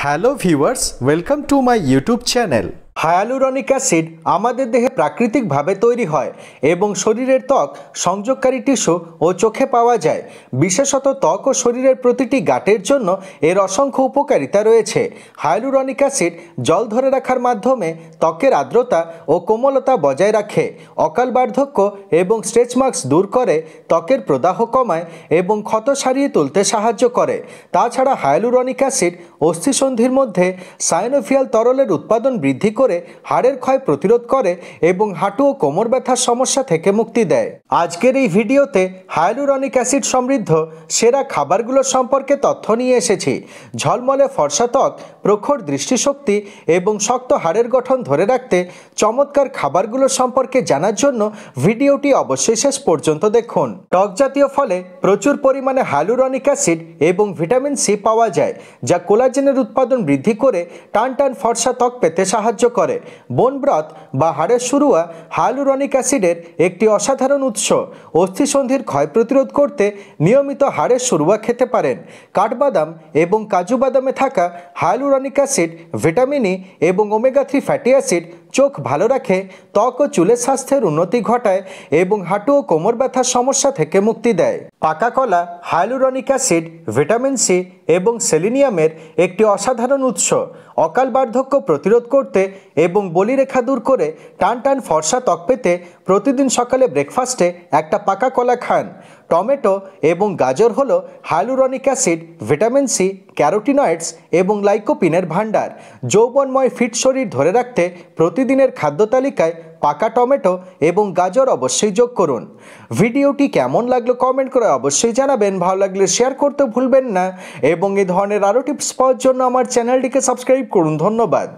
Hello viewers, welcome to my YouTube channel. Hyaluronic acid আমাদের দেহে প্রাকৃতিকভাবে তৈরি হয় এবং শরীরের ত্বক সংযোগকারী টিস্যু ও চোখে পাওয়া যায় বিশেষত ত্বক ও শরীরের প্রতিটি গাটের জন্য এর অসংখ্য উপকারিতা রয়েছে হায়ালুরনিক অ্যাসিড জল ধরে রাখার মাধ্যমে ত্বকের আর্দ্রতা ও কোমলতা বজায় রাখে অকাল বার্ধক্য এবং স্ট্রেচ মার্কস দূর করে ত্বকের প্রদাহ কমায় এবং ক্ষত সারিয়ে তুলতে সাহায্য করে তাছাড়া হায়ালুরনিক অ্যাসিড অস্থিসন্ধির মধ্যে সাইনোফিয়াল তরলের উৎপাদন বৃদ্ধি করে করে হাড়ের ক্ষয় প্রতিরোধ করে এবং হাঁটু ও কোমর ব্যথার সমস্যা থেকে মুক্তি দেয় আজকের এই ভিডিওতে হায়ালুরনিক অ্যাসিড সমৃদ্ধ সেরা খাবারগুলো সম্পর্কে তথ্য নিয়ে এসেছি ঝলমলে ফর্সা ত্বক প্রখর দৃষ্টিশক্তি এবং শক্ত হাড়ের গঠন ধরে রাখতে চমৎকার খাবারগুলো সম্পর্কে জানার জন্য ভিডিওটি অবশ্যই শেষ পর্যন্ত দেখুন টক জাতীয় ফলে প্রচুর পরিমাণে হায়ালুরনিক অ্যাসিড এবং ভিটামিন সি পাওয়া যায় যা কোলাজেনের উৎপাদন বৃদ্ধি করে টান টান ফর্সা ত্বক পেতে সাহায্য করে বনব্রত বা হাড়ের শুরুয়া হাইলুরনিক অ্যাসিডের একটি অসাধারণ উৎস অস্থিসন্ধির ক্ষয় প্রতিরোধ করতে নিয়মিত হাড়ের শুরুয়া খেতে পারেন কাঠবাদাম এবং কাজু বাদামে থাকা হাইলুরনিক অ্যাসিড ভিটামিন ই এবং ওমেগা থ্রি ফ্যাটি অ্যাসিড চোখ ভালো রাখে ত্বক ও চুলের স্বাস্থ্যের উন্নতি ঘটায় এবং হাঁটু ও কোমর ব্যথার সমস্যা থেকে মুক্তি দেয় পাকা কলা হাইলুরনিক অ্যাসিড ভিটামিন সি এবং সেলিনিয়ামের একটি অসাধারণ উৎস অকাল বার্ধক্য প্রতিরোধ করতে এবং বলিরেখা দূর করে টান টান ফর্সা ত্বক পেতে প্রতিদিন সকালে ব্রেকফাস্টে একটা পাকা কলা খান টমেটো এবং গাজর হল hyaluronic acid vitamin C carotenoids এবং লাইকোপিনের ভাণ্ডার যৌবনময় ফিট শরীর ধরে রাখতে প্রতিদিনের খাদ্য তালিকায় পাকা টমেটো এবং গাজর অবশ্যই যোগ করুন ভিডিওটি কেমন লাগলো কমেন্ট করে অবশ্যই জানাবেন ভালো লাগলে শেয়ার করতে ভুলবেন না এবং এ ধরনের আরও টিপস পাওয়ার জন্য আমার চ্যানেলটিকে সাবস্ক্রাইব করুন ধন্যবাদ